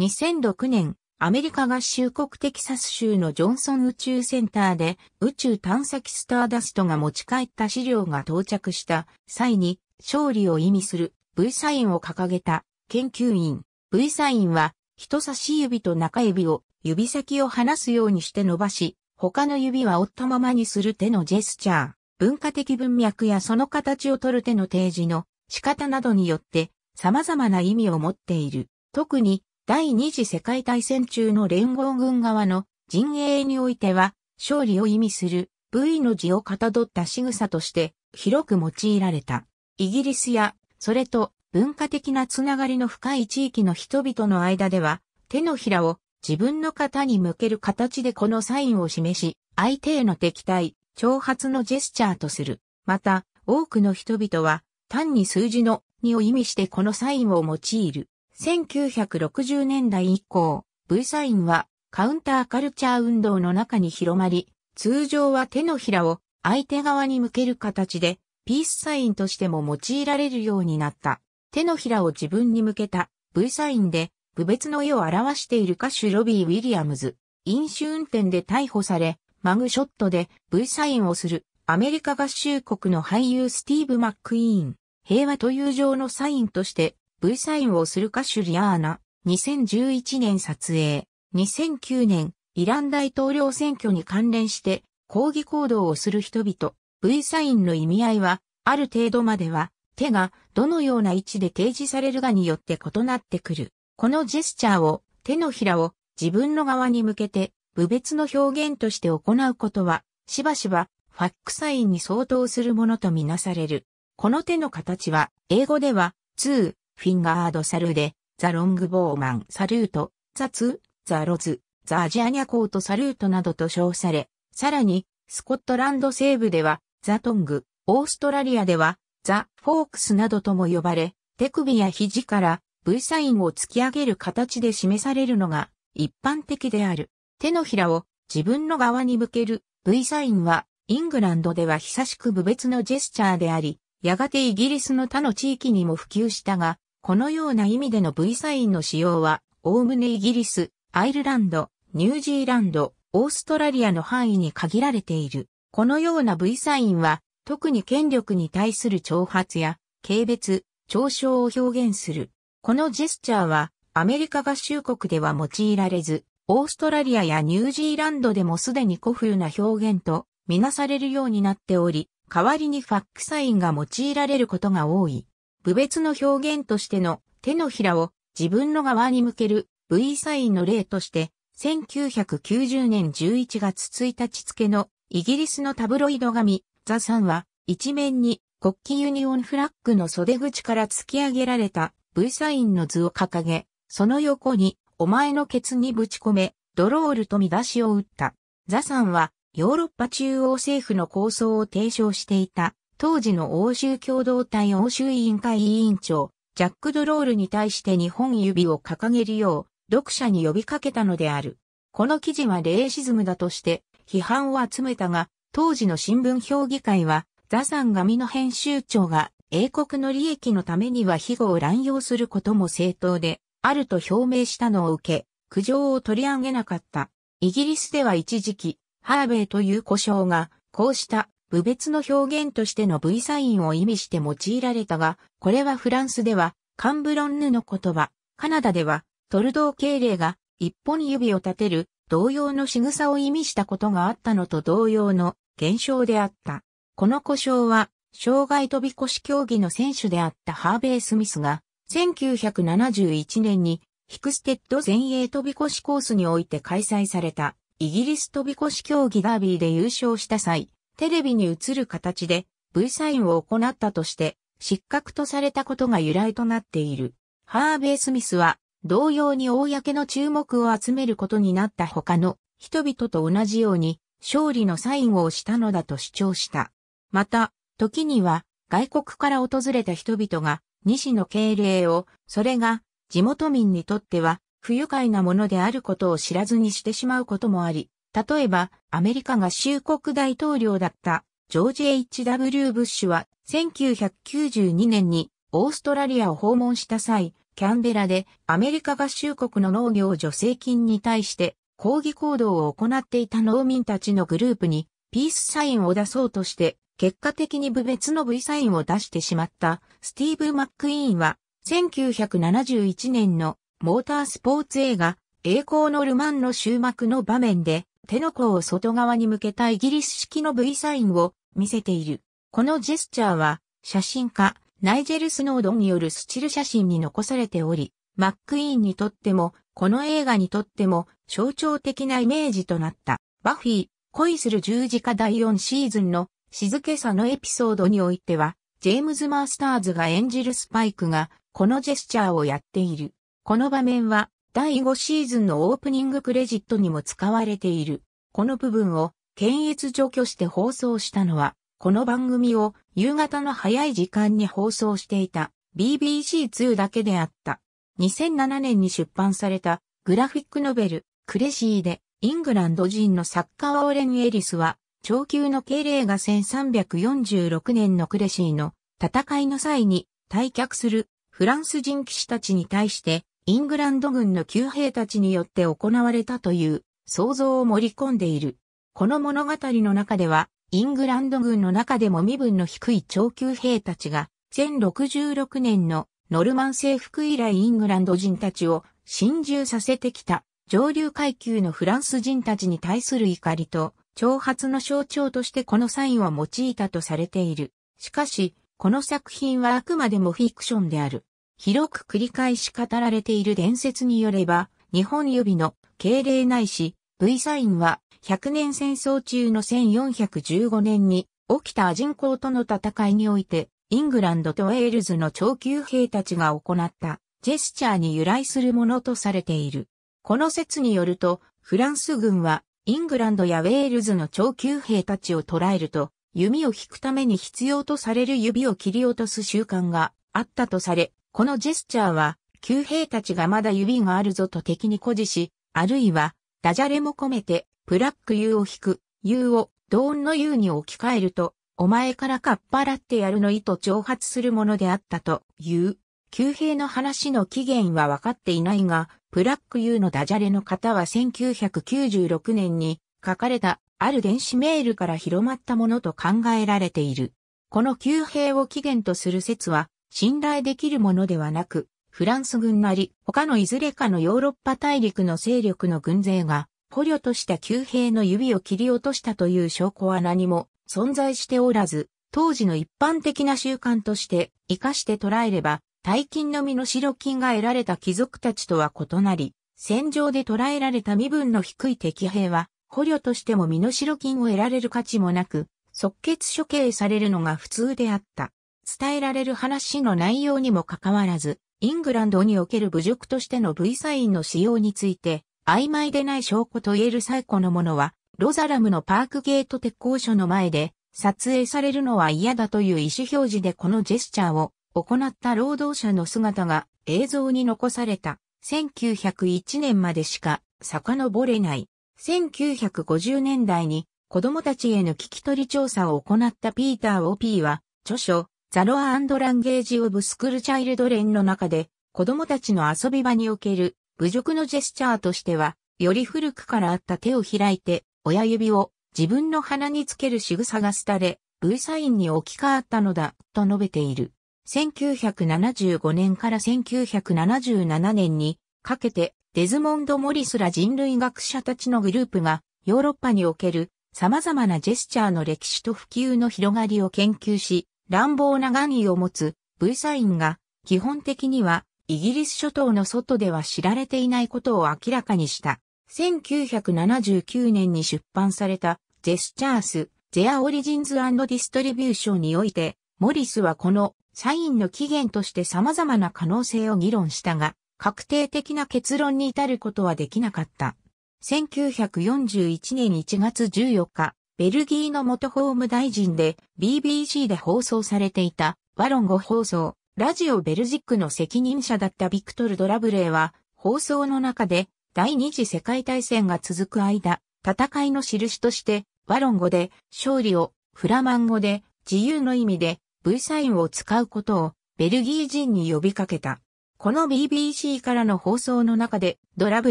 2006年、アメリカ合衆国テキサス州のジョンソン宇宙センターで宇宙探査機スターダストが持ち帰った資料が到着した際に勝利を意味する V サインを掲げた研究員。V サインは人差し指と中指を指先を離すようにして伸ばし、他の指は折ったままにする手のジェスチャー、文化的文脈やその形を取る手の提示の仕方などによって様々な意味を持っている。特に第二次世界大戦中の連合軍側の陣営においては、勝利を意味する V の字をかたどった仕草として広く用いられた。イギリスや、それと文化的なつながりの深い地域の人々の間では、手のひらを自分の肩に向ける形でこのサインを示し、相手への敵対、挑発のジェスチャーとする。また、多くの人々は、単に数字の2を意味してこのサインを用いる。1960年代以降、V サインはカウンターカルチャー運動の中に広まり、通常は手のひらを相手側に向ける形で、ピースサインとしても用いられるようになった。手のひらを自分に向けた V サインで、部別の絵を表している歌手ロビー・ウィリアムズ。飲酒運転で逮捕され、マグショットで V サインをするアメリカ合衆国の俳優スティーブ・マックイーン。平和と友情のサインとして V サインをする歌手リアーナ、2011年撮影、2009年、イラン大統領選挙に関連して抗議行動をする人々、V サインの意味合いは、ある程度までは、手がどのような位置で提示されるがによって異なってくる。このジェスチャーを、手のひらを自分の側に向けて、部別の表現として行うことは、しばしば、ファックサインに相当するものとみなされる。この手の形は、英語では、2、フィンガードサルで、ザ・ロングボーマン・サルート、ザ・ツー、ザ・ロズ、ザ・アジアニャコート・サルートなどと称され、さらに、スコットランド西部では、ザ・トング、オーストラリアでは、ザ・フォークスなどとも呼ばれ、手首や肘から V サインを突き上げる形で示されるのが一般的である。手のひらを自分の側に向ける V サインはイングランドでは久しく無別のジェスチャーであり、やがてイギリスの他の地域にも普及したが、このような意味での V サインの使用は、おおむねイギリス、アイルランド、ニュージーランド、オーストラリアの範囲に限られている。このような V サインは、特に権力に対する挑発や、軽蔑、嘲笑を表現する。このジェスチャーは、アメリカ合衆国では用いられず、オーストラリアやニュージーランドでもすでに古風な表現とみなされるようになっており、代わりにファックサインが用いられることが多い。部別の表現としての手のひらを自分の側に向ける V サインの例として、1990年11月1日付のイギリスのタブロイド紙、ザ・サンは一面に国旗ユニオンフラッグの袖口から突き上げられた V サインの図を掲げ、その横にお前のケツにぶち込め、ドロールと見出しを打った。ザさんはヨーロッパ中央政府の構想を提唱していた、当時の欧州共同体欧州委員会委員長、ジャック・ドロールに対して日本指を掲げるよう、読者に呼びかけたのである。この記事はレーシズムだとして、批判を集めたが、当時の新聞評議会は、ザサン紙の編集長が、英国の利益のためには庇護を乱用することも正当で、あると表明したのを受け、苦情を取り上げなかった。イギリスでは一時期、ハーベイという呼称が、こうした部別の表現としての V サインを意味して用いられたが、これはフランスではカンブロンヌの言葉、カナダではトルドー敬礼が一本指を立てる同様の仕草を意味したことがあったのと同様の現象であった。この故障は、障害飛び越し競技の選手であったハーベイ・スミスが、1971年にヒクステッド前衛飛び越しコースにおいて開催されたイギリス飛び越し競技ダービーで優勝した際、テレビに映る形で V サインを行ったとして失格とされたことが由来となっている。ハーベイ・スミスは同様に公の注目を集めることになった他の人々と同じように勝利のサインをしたのだと主張した。また、時には外国から訪れた人々が西の敬礼を、それが地元民にとっては不愉快なものであることを知らずにしてしまうこともあり、例えば、アメリカ合衆国大統領だったジョージ・ H.W. ブッシュは1992年にオーストラリアを訪問した際、キャンベラでアメリカ合衆国の農業助成金に対して抗議行動を行っていた農民たちのグループにピースサインを出そうとして、結果的に部別の V サインを出してしまったスティーブ・マックイーンは1971年のモータースポーツ映画、栄光のルマンの終幕の場面で、手の甲を外側に向けたイギリス式の V サインを見せている。このジェスチャーは、写真家、ナイジェル・スノードンによるスチル写真に残されており、マックイーンにとっても、この映画にとっても、象徴的なイメージとなった。バフィー、恋する十字架第4シーズンの静けさのエピソードにおいては、ジェームズ・マースターズが演じるスパイクが、このジェスチャーをやっている。この場面は第5シーズンのオープニングクレジットにも使われている。この部分を検閲除去して放送したのは、この番組を夕方の早い時間に放送していた BBC2 だけであった。2007年に出版されたグラフィックノベルクレシーでイングランド人の作家オーレン・エリスは長級の敬礼が1346年のクレシーの戦いの際に退却するフランス人騎士たちに対してイングランド軍の旧兵たちによって行われたという想像を盛り込んでいる。この物語の中では、イングランド軍の中でも身分の低い超級兵たちが、1066年のノルマン征服以来イングランド人たちを侵入させてきた上流階級のフランス人たちに対する怒りと挑発の象徴としてこのサインを用いたとされている。しかし、この作品はあくまでもフィクションである。広く繰り返し語られている伝説によれば、日本予備の敬礼ないし、V サインは、100年戦争中の1415年に起きたアジンコとの戦いにおいて、イングランドとウェールズの長級兵たちが行ったジェスチャーに由来するものとされている。この説によると、フランス軍はイングランドやウェールズの長級兵たちを捕らえると、弓を引くために必要とされる指を切り落とす習慣があったとされ、このジェスチャーは、旧兵たちがまだ指があるぞと敵に誇示し、あるいは、ダジャレも込めて、ブラック U を引く、U を、ドーンの U に置き換えると、お前からかっぱらってやるの意図挑発するものであったという。旧兵の話の起源は分かっていないが、ブラック U のダジャレの方は1996年に書かれたある電子メールから広まったものと考えられている。この旧兵を起源とする説は信頼できるものではなく、フランス軍なり、他のいずれかのヨーロッパ大陸の勢力の軍勢が、捕虜とした旧兵の指を切り落としたという証拠は何も存在しておらず、当時の一般的な習慣として活かして捉えれば、大金の身の白金が得られた貴族たちとは異なり、戦場で捉えられた身分の低い敵兵は、捕虜としても身の白金を得られる価値もなく、即決処刑されるのが普通であった。伝えられる話の内容にもかかわらず、イングランドにおける侮辱としての V サインの使用について、曖昧でない証拠と言える最古のものは、ロザラムのパークゲート鉄工所の前で、撮影されるのは嫌だという意思表示でこのジェスチャーを行った労働者の姿が映像に残された1901年までしか遡れない1950年代に子供たちへの聞き取り調査を行ったピーター・オピーは著書ザロアランゲージ・オブ・スクール・チャイルド・レンの中で、子供たちの遊び場における侮辱のジェスチャーとしては、より古くからあった手を開いて、親指を自分の鼻につける仕草が廃れ、V サインに置き換わったのだ、と述べている。1975年から1977年にかけて、デズモンド・モリスら人類学者たちのグループが、ヨーロッパにおける様々なジェスチャーの歴史と普及の広がりを研究し、乱暴な願意を持つ V サインが基本的にはイギリス諸島の外では知られていないことを明らかにした。1979年に出版されたジェスチャース、ゼアオリジンズディストリビューションにおいて、モリスはこのサインの起源として様々な可能性を議論したが、確定的な結論に至ることはできなかった。1941年1月14日、ベルギーの元法務大臣で BBC で放送されていたワロン語放送、ラジオベルジックの責任者だったビクトル・ドラブレーは放送の中で第二次世界大戦が続く間、戦いの印としてワロン語で勝利を、フラマン語で自由の意味で V サインを使うことをベルギー人に呼びかけた。この BBC からの放送の中でドラブ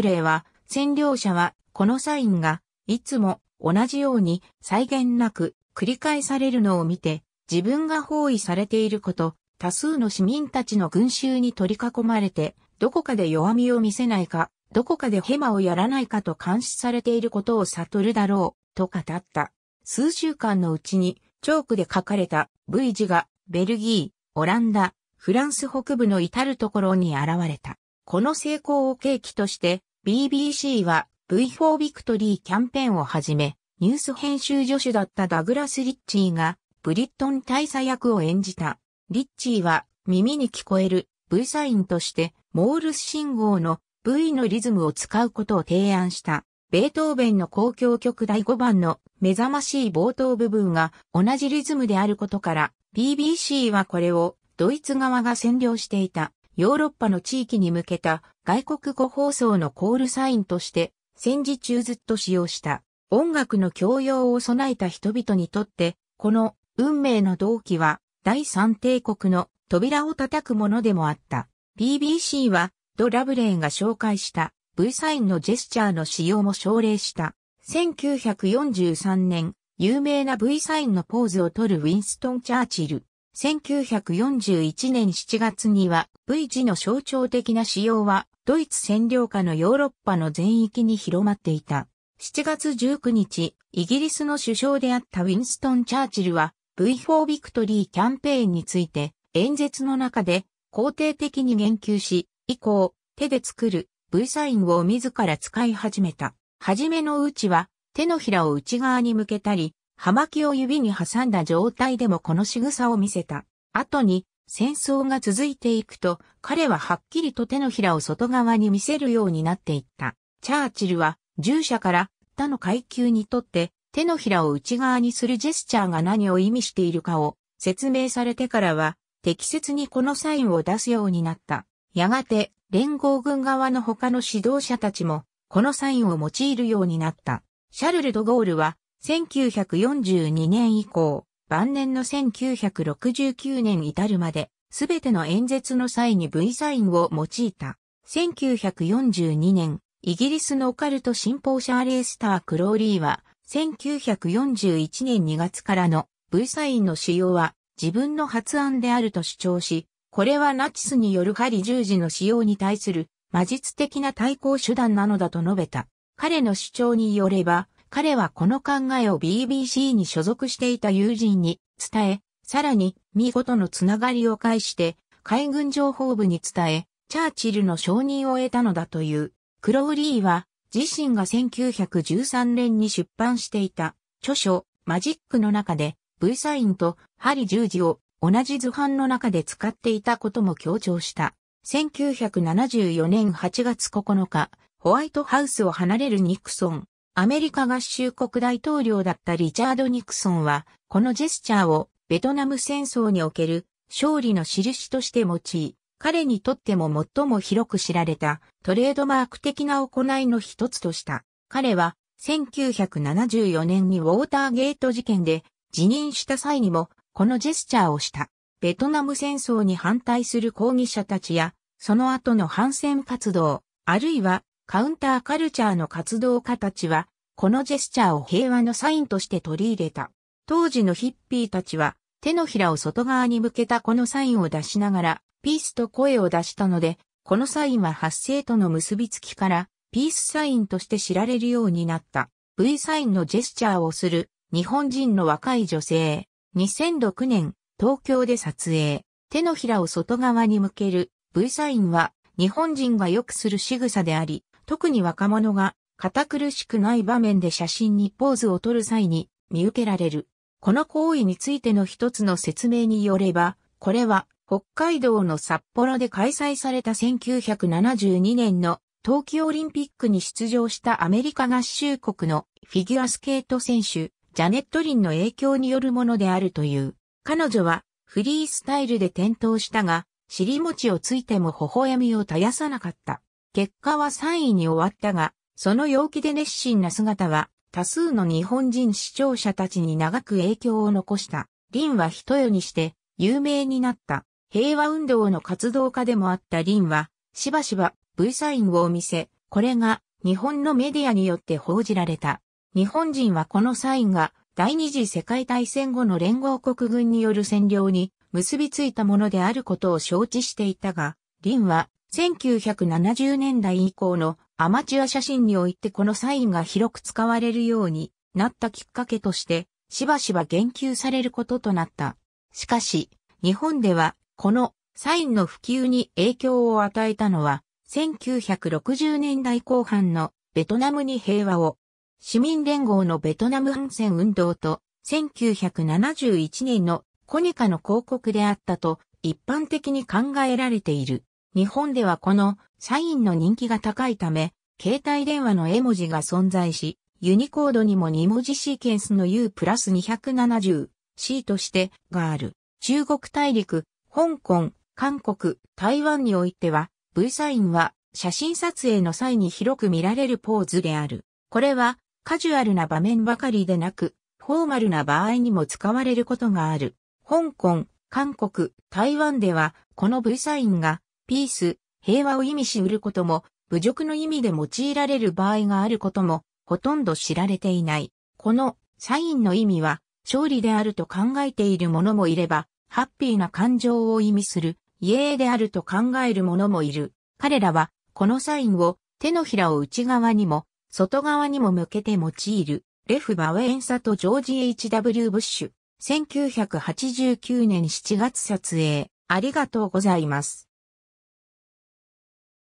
レーは占領者はこのサインがいつも同じように再現なく繰り返されるのを見て、自分が包囲されていること、多数の市民たちの群衆に取り囲まれて、どこかで弱みを見せないか、どこかでヘマをやらないかと監視されていることを悟るだろう、と語った。数週間のうちに、チョークで書かれた V 字が、ベルギー、オランダ、フランス北部の至るところに現れた。この成功を契機として、BBC は V4 ビクトリーキャンペーンをはじめ、ニュース編集助手だったダグラス・リッチーが、ブリットン大佐役を演じた。リッチーは、耳に聞こえる V サインとして、モールス信号の V のリズムを使うことを提案した。ベートーベンの交響曲第5番の目覚ましい冒頭部分が同じリズムであることから、BBC はこれをドイツ側が占領していたヨーロッパの地域に向けた外国語放送のコールサインとして戦時中ずっと使用した音楽の教養を備えた人々にとって、この運命の動機は第三帝国の扉を叩くものでもあった。BBC はド・ラブレーンが紹介した V サインのジェスチャーの使用も奨励した。1943年、有名な V サインのポーズを取るウィンストン・チャーチル。1941年7月には V 字の象徴的な使用はドイツ占領下のヨーロッパの全域に広まっていた。7月19日、イギリスの首相であったウィンストン・チャーチルは V4 ビクトリーキャンペーンについて演説の中で肯定的に言及し、以降、手で作る V サインを自ら使い始めた。はじめのうちは手のひらを内側に向けたり、葉巻を指に挟んだ状態でもこの仕草を見せた。後に、戦争が続いていくと、彼ははっきりと手のひらを外側に見せるようになっていった。チャーチルは、従者から他の階級にとって、手のひらを内側にするジェスチャーが何を意味しているかを説明されてからは、適切にこのサインを出すようになった。やがて、連合軍側の他の指導者たちも、このサインを用いるようになった。シャルル・ド・ゴールは、1942年以降、晩年の1969年至るまで、すべての演説の際に V サインを用いた。1942年、イギリスのオカルト信奉者アレースター・クローリーは、1941年2月からの V サインの使用は自分の発案であると主張し、これはナチスによる針十字の使用に対する魔術的な対抗手段なのだと述べた。彼の主張によれば、彼はこの考えを BBC に所属していた友人に伝え、さらに、ミーとのつながりを介して、海軍情報部に伝え、チャーチルの承認を得たのだという。クローリーは、自身が1913年に出版していた、著書、マジックの中で、V サインと針十字を同じ図版の中で使っていたことも強調した。1974年8月9日、ホワイトハウスを離れるニクソン、アメリカ合衆国大統領だったリチャード・ニクソンは、このジェスチャーをベトナム戦争における勝利の印として用い、彼にとっても最も広く知られたトレードマーク的な行いの一つとした。彼は1974年にウォーターゲート事件で辞任した際にもこのジェスチャーをした。ベトナム戦争に反対する抗議者たちや、その後の反戦活動、あるいはカウンターカルチャーの活動家たちは、このジェスチャーを平和のサインとして取り入れた。当時のヒッピーたちは、手のひらを外側に向けたこのサインを出しながら、ピースと声を出したので、このサインは発生との結びつきから、ピースサインとして知られるようになった。V サインのジェスチャーをする、日本人の若い女性。2006年、東京で撮影。手のひらを外側に向ける、V サインは、日本人がよくする仕草であり、特に若者が堅苦しくない場面で写真にポーズを取る際に見受けられる。この行為についての一つの説明によれば、これは北海道の札幌で開催された1972年の冬季オリンピックに出場したアメリカ合衆国のフィギュアスケート選手、ジャネット・リンの影響によるものであるという。彼女はフリースタイルで転倒したが、尻餅をついても微笑みを絶やさなかった。結果は3位に終わったが、その陽気で熱心な姿は、多数の日本人視聴者たちに長く影響を残した。リンは一夜にして、有名になった。平和運動の活動家でもあったリンは、しばしば V サインを見せ、これが日本のメディアによって報じられた。日本人はこのサインが第二次世界大戦後の連合国軍による占領に結びついたものであることを承知していたが、リンは1970年代以降のアマチュア写真においてこのサインが広く使われるようになったきっかけとして、しばしば言及されることとなった。しかし、日本では、このサインの普及に影響を与えたのは、1960年代後半のベトナムに平和を、市民連合のベトナム反戦運動と、1971年のコニカの広告であったと一般的に考えられている。日本ではこのサインの人気が高いため、携帯電話の絵文字が存在し、ユニコードにも2文字シーケンスの U プラス 270C としてがある。中国大陸、香港、韓国、台湾においては、V サインは写真撮影の際に広く見られるポーズである。これはカジュアルな場面ばかりでなく、フォーマルな場合にも使われることがある。香港、韓国、台湾では、この V サインがピース、平和を意味しうることも、侮辱の意味で用いられる場合があることも、ほとんど知られていない。このサインの意味は、勝利であると考えている者もいれば、ハッピーな感情を意味する、イエーであると考える者もいる。彼らは、このサインを手のひらを内側にも、外側にも向けて用いる、レフ・バウェンサとジョージ・ H.W. ブッシュ。1989年7月撮影。ありがとうございます。